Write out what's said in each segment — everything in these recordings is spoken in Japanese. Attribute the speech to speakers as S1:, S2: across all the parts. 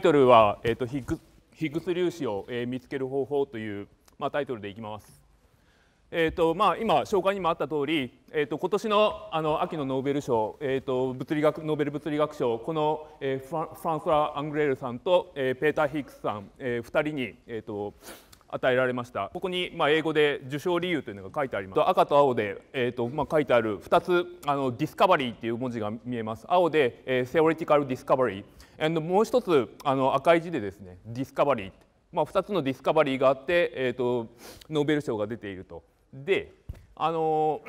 S1: タイトルは、えーと、ヒッグヒグス粒子を、えー、見つける方法という、まあ、タイトルでいきます。えーとまあ、今紹介にもあった通り、えーと、今年のあの秋のノーベル賞、えーと、物理学ノーベル物理学賞この、えー、フランソラ・アングレールさんと、えー、ペーター・ヒックスさん、えー、2人に、えーと与えられましたここにまあ、英語で受賞理由というのが書いてあります赤と青で、えーとまあ、書いてある2つあのディスカバリーっていう文字が見えます青で、えー、Theoretical d i s c o And もう一つあの赤い字でですねディスカバリー、まあ、2つのディスカバリーがあって、えーと、ノーベル賞が出ているとであの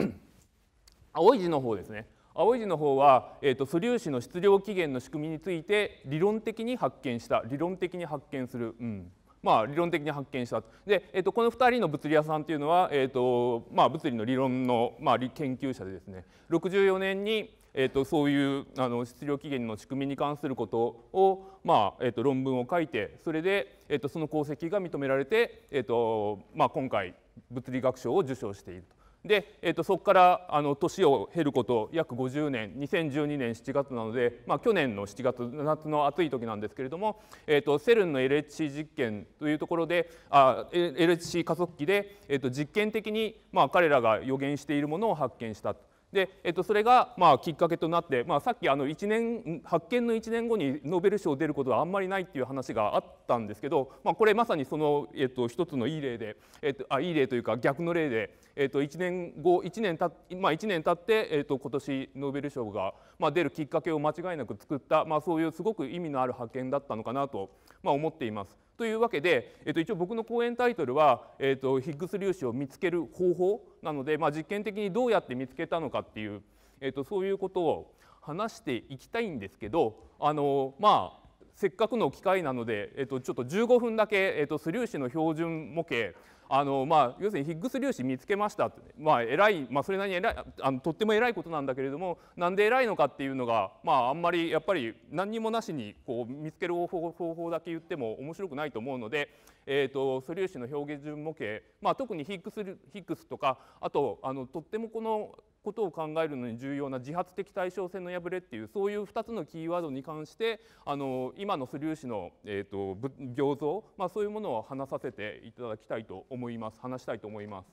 S1: 青い字の方ですね青い字の方は、えーと素粒子の質量起源の仕組みについて理論的に発見した理論的に発見する、うん、まあ、理論的に発見したで、えーと、この2人の物理屋さんというのは、えーとまあ、物理の理論の、まあ、研究者でですね64年に、えーと、そういうあの質量起源の仕組みに関することを、まあえーと論文を書いてそれで、えー、とその功績が認められて、えーとまあ、今回物理学賞を受賞していると。で、えー、とそこからあの年を経ること約50年2012年7月なので、まあ、去年の7月夏の暑い時なんですけれども、えー、とセルンの LHC 実験というところであ LHC 加速器で、えー、と実験的に、まあ、彼らが予言しているものを発見したで、えっと、それがまあきっかけとなって、まあ、さっきあの1年発見の1年後にノーベル賞出ることはあんまりないっていう話があったんですけど、まあ、これまさにその、えっと、一つのいい例で、えっと、あいい例というか逆の例で、えっと、1年後1年た、まあ、1年経って、えっと、今年ノーベル賞が、まあ、出るきっかけを間違いなく作った、まあ、そういうすごく意味のある発見だったのかなと、まあ、思っています。というわけで、えっと、一応僕の講演タイトルは、えっと、ヒッグス粒子を見つける方法なので、まあ、実験的にどうやって見つけたのかっていう、えっと、そういうことを話していきたいんですけどあのまあせっかくの機会なので、えっと、ちょっと15分だけ、えっと、素粒子の標準模型あの、まあ、要するにヒッグス粒子見つけましたって、まあ、偉い、まあ、それなりに偉いあのとっても偉いことなんだけれどもなんで偉いのかっていうのが、まあ、あんまりやっぱり何にもなしにこう見つける方法だけ言っても面白くないと思うので、えーと、と素粒子の表現順模型、まあ、特にヒッグスヒッグスとかあとあのとってもこのことを考えるのに重要な自発的対称性の破れっていうそういう2つのキーワードに関してあの今の素粒子の、えーと、と行像、まあ、そういうものを話させていただきたいと思います話したいと思います。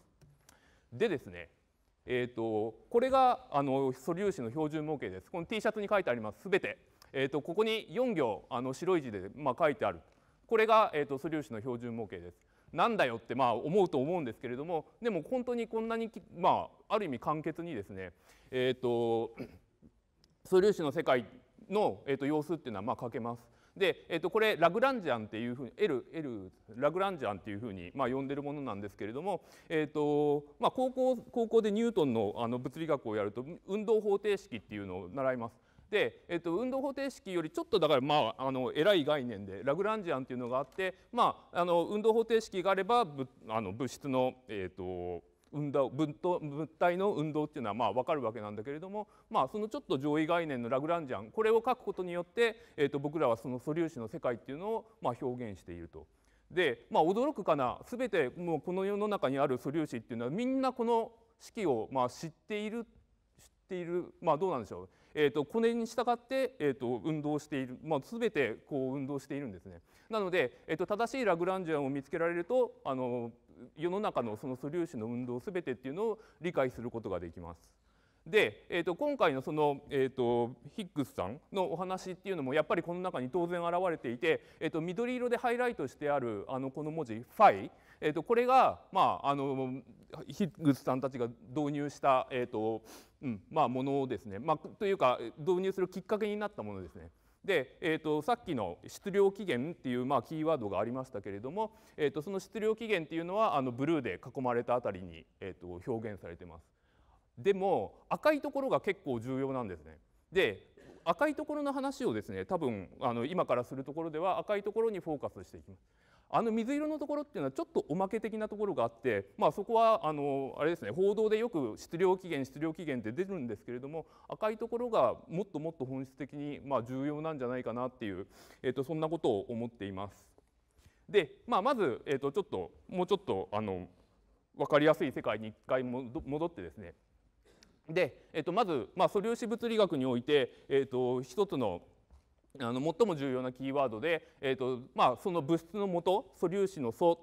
S1: でですねえーと、これがあの素粒子の標準模型です。この T シャツに書いてあります全て、えーと、ここに4行あの白い字で、まあ、書いてあるこれが、えーと素粒子の標準模型です。なんだよってまあ思うと思うんですけれどもでも本当にこんなにまあある意味簡潔にですねえっ、ー、と素粒子の世界の、えー、と様子っていうのはまあ書けます。で、えー、とこれラグランジアンっていうふうに L, L ラグランジアンっていうふうにまあ呼んでるものなんですけれども、えーとまあ、高校高校でニュートンのあの物理学をやると運動方程式っていうのを習います。で、えっと、運動方程式よりちょっとだからまああの偉い概念でラグランジアンっていうのがあって、まあ、あの運動方程式があればぶあの物質の、えっと、運動物と物体の運動っていうのはまあ分かるわけなんだけれども、まあ、そのちょっと上位概念のラグランジャンこれを書くことによって、えっと僕らはその素粒子の世界っていうのをまあ表現していると。で、まあ、驚くかな全てもうこの世の中にある素粒子っていうのはみんなこの式をまあ知っているている、まあ、どうなんでしょう、えーと、これに従って、えーと、運動している、まあ、全てこう運動しているんですね。なので、えーと、正しいラグランジュアンを見つけられるとあの世の中のその素粒子の運動全てっていうのを理解することができます。で、えー、と今回のその、えー、とヒッグスさんのお話っていうのもやっぱりこの中に当然現れていて、えー、と緑色でハイライトしてあるあのこの文字「ファイ」えー、とこれが、まあ、あのヒッグスさんたちが導入した、えーとうんまあ、ものをですね、まあ、というか導入するきっかけになったものですね。で、えーと、さっきの質量期限っていう、まあ、キーワードがありましたけれども、えーと、その質量期限っていうのはあのブルーで囲まれた辺りに、えーと表現されてます。でも赤いところが結構重要なんですね。で赤いところの話をですね多分あの今からするところでは赤いところにフォーカスしていきます。あの水色のところっていうのはちょっとおまけ的なところがあって、まあ、そこはあのあれですね報道でよく質量期限質量期限って出るんですけれども赤いところがもっともっと本質的にまあ重要なんじゃないかなっていう、えー、とそんなことを思っています。で、まあ、まず、えー、とちょっともうちょっとあの分かりやすい世界に一回戻ってですねで、えー、とまず、まあ、素粒子物理学において、えー、と一つのあの最も重要なキーワードで、えーとまあ、その物質のもと素粒子の素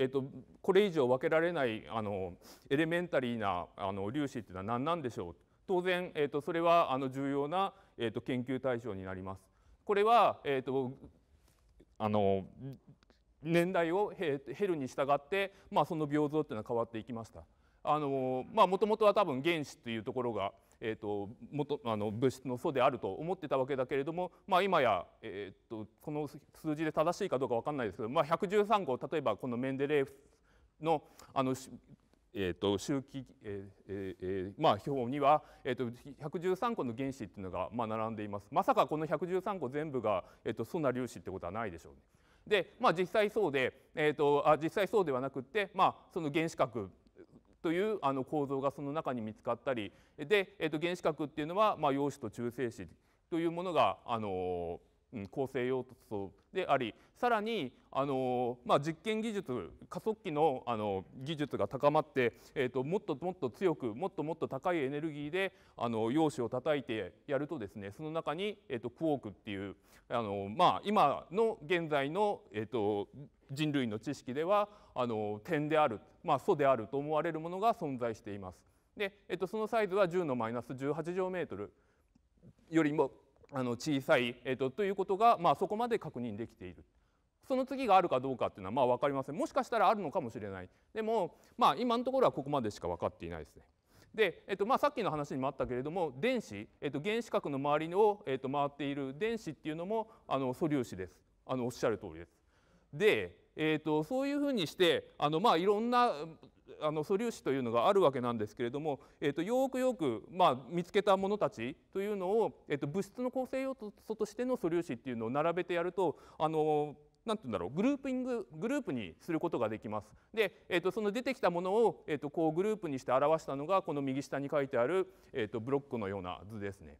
S1: えーと、これ以上分けられないあのエレメンタリーなあの粒子っていうのは何なんでしょう当然、えーと、それはあの重要な、えーと、研究対象になります。これは、えー、とあの年代を減るに従って、まあ、その病像っていうのは変わっていきました。あのまあ、元々は多分原子というところがえーと、と元あの物質の素であると思ってたわけだけれども、まあ、今や、えーと、この数字で正しいかどうか分かんないですけど、まあ、113号例えばこのメンデレーフのあのえーと、周期、えーえーまあ、表には、えーと、113個の原子っていうのが、まあ、並んでいますまさかこの113個全部が、えーと、素な粒子ってことはないでしょうね。で、まあ、実際そうで、えー、とあ実際そうではなくって、まあ、その原子核というあの構造がその中に見つかったりで、えー、と原子核っていうのは、まあ、陽子と中性子というものが、あの構成用途でありさらに、あのまあ、実験技術加速器の、あの技術が高まって、えーと、もっともっと強くもっともっと高いエネルギーで、あの陽子を叩いてやるとですねその中に、えーと、クォークっていう、あのまあ、今の現在の、えーと人類の知識ではあの点である、まあ、素であると思われるものが存在しています。で、えー、とそのサイズは10のマイナス18乗メートルよりもあの小さい、えーと、ということが、まあ、そこまで確認できている。その次があるかどうかっていうのはまあ分かりません。もしかしたらあるのかもしれない。でも、まあ、今のところはここまでしか分かっていないですね。で、えっとまあ、さっきの話にもあったけれども電子、えっと、原子核の周りを、えっと、回っている電子っていうのもあの素粒子です。あのおっしゃる通りです。で、えっと、そういうふうにしてあの、まあ、いろんなあの素粒子というのがあるわけなんですけれども、えー、とよくよく、まあ、見つけたものたちというのを、えー、と物質の構成要素としての素粒子っていうのを並べてやるとあのなんて言うんだろうグルーピンググループにすることができます。で、えー、とその出てきたものを、えー、とこうグループにして表したのがこの右下に書いてある、えー、とブロックのような図ですね。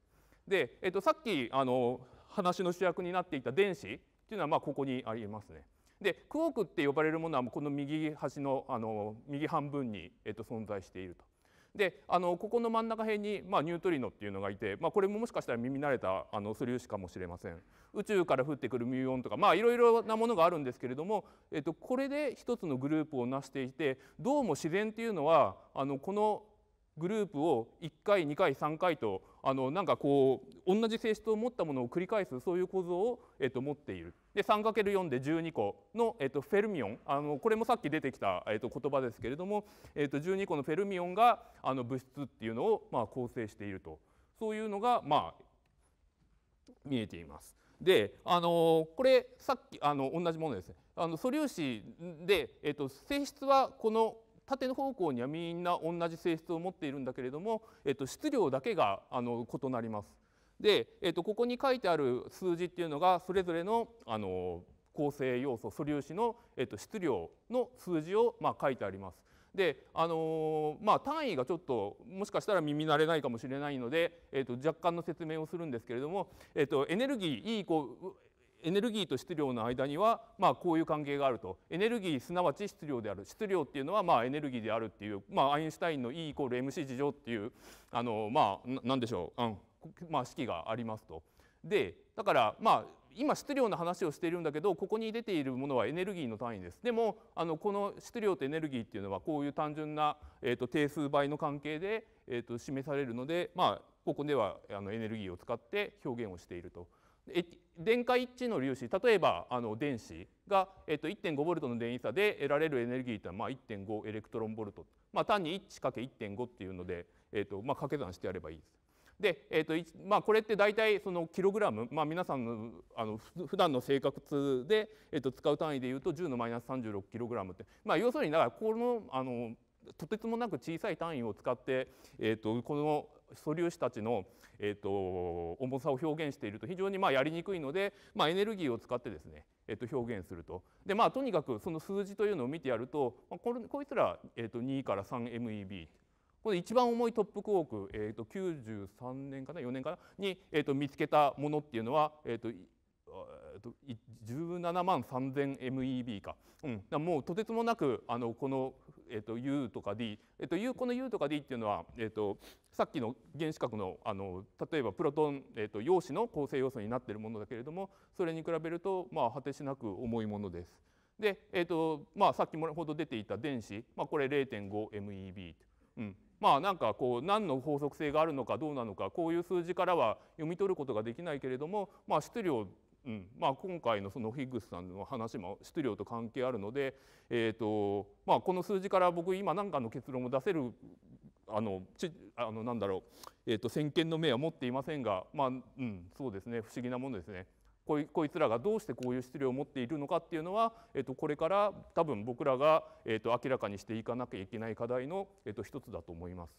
S1: で、えー、とさっきあの話の主役になっていた電子っていうのはまあここにありますね。でクォークって呼ばれるものはこの右端のあの右半分に、えっと、存在していると。であのここの真ん中辺に、まあ、ニュートリノっていうのがいて、まあ、これももしかしたら耳慣れたあの素粒子かもしれません宇宙から降ってくるミュオンとかまあいろいろなものがあるんですけれども、えっと、これで一つのグループを成していてどうも自然っていうのはあのこのグループを1回2回3回とあのなんかこう同じ性質を持ったものを繰り返すそういう構造を、えっと、持っている。で 3×4 で12個の、えっと、フェルミオンあのこれもさっき出てきた、えっと、言葉ですけれども、えっと、12個のフェルミオンがあの物質っていうのを、まあ、構成しているとそういうのが、まあ、見えています。で、あのこれさっきあの同じものですねあの素粒子で、えっと、性質はこの縦の方向にはみんな同じ性質を持っているんだけれども、えっと、質量だけがあの異なります。で、えっと、ここに書いてある数字っていうのがそれぞれのあの構成要素素粒子の、えっと、質量の数字を、まあ、書いてあります。で、あのまあ、単位がちょっともしかしたら耳慣れないかもしれないので、えー、と若干の説明をするんですけれども、えー、とエネルギー E イコエネルギーと質量の間には、まあ、こういう関係があるとエネルギーすなわち質量である質量っていうのはまあエネルギーであるっていう、まあ、アインシュタインの E コール MC 事情っていうあのまあなんでしょう、うんまあ、式がありますと。でだからまあ今質量の話をしているんだけどここに出ているものはエネルギーの単位ですでもあのこの質量とエネルギーっていうのはこういう単純な、えー、と定数倍の関係で、えー、と示されるので、まあ、ここではあのエネルギーを使って表現をしていると。電荷一致の粒子例えばあの電子が、えっと、1.5ボルトの電位差で得られるエネルギーというのは、まあ、1.5エレクトロンボルト、まあ、単に 1×1.5 っていうので、えっとまあ、掛け算してやればいいです。で、えっとまあ、これって大体そのキログラム、まあ、皆さんのあの普段の生活で、えっと、使う単位でいうと10のマイナス36キログラムって、まあ、要するにだからこのあのとてつもなく小さい単位を使って、えーと、この素粒子たちの、えーと、重さを表現していると非常にまあやりにくいので、まあ、エネルギーを使ってですね、えー、と表現すると。でまあとにかくその数字というのを見てやると、まあ、これこいつら、えー、と2から 3MEB これ一番重いトップォーク、えー、と93年かな4年かなに、えー、と見つけたものっていうのは、えー、と17万 3000MEB か,、うん、もうとてつもなくあのこの、えー、と U とか D、えー、と U この U とか D っていうのは、えー、とさっきの原子核のあの例えばプロトン、えー、と陽子の構成要素になっているものだけれどもそれに比べると、まあ、果てしなく重いものです。で、えーとまあ、さっきほど出ていた電子、まあ、これ 0.5MEB、うん、まあなんかこう何の法則性があるのかどうなのかこういう数字からは読み取ることができないけれども、まあ、質量うんまあ、今回のそのヒッグスさんの話も質量と関係あるので、えーとまあ、この数字から僕今何かの結論を出せるあのちあのなんだろう、えーと、先見の明は持っていませんが、まあうん、そうですね不思議なものですね。こいこいつらがどうしてこういう質量を持っているのかっていうのは、えー、とこれから多分僕らが、えー、と明らかにしていかなきゃいけない課題の、えー、と一つだと思います。